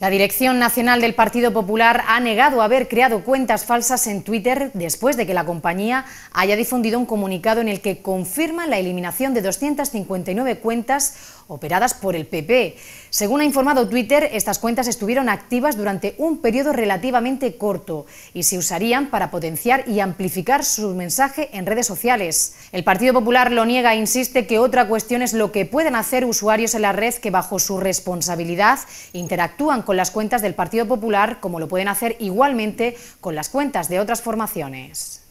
La Dirección Nacional del Partido Popular ha negado haber creado cuentas falsas en Twitter después de que la compañía haya difundido un comunicado en el que confirma la eliminación de 259 cuentas operadas por el PP. Según ha informado Twitter, estas cuentas estuvieron activas durante un periodo relativamente corto y se usarían para potenciar y amplificar su mensaje en redes sociales. El Partido Popular lo niega e insiste que otra cuestión es lo que pueden hacer usuarios en la red que bajo su responsabilidad interactúan con las cuentas del Partido Popular, como lo pueden hacer igualmente con las cuentas de otras formaciones.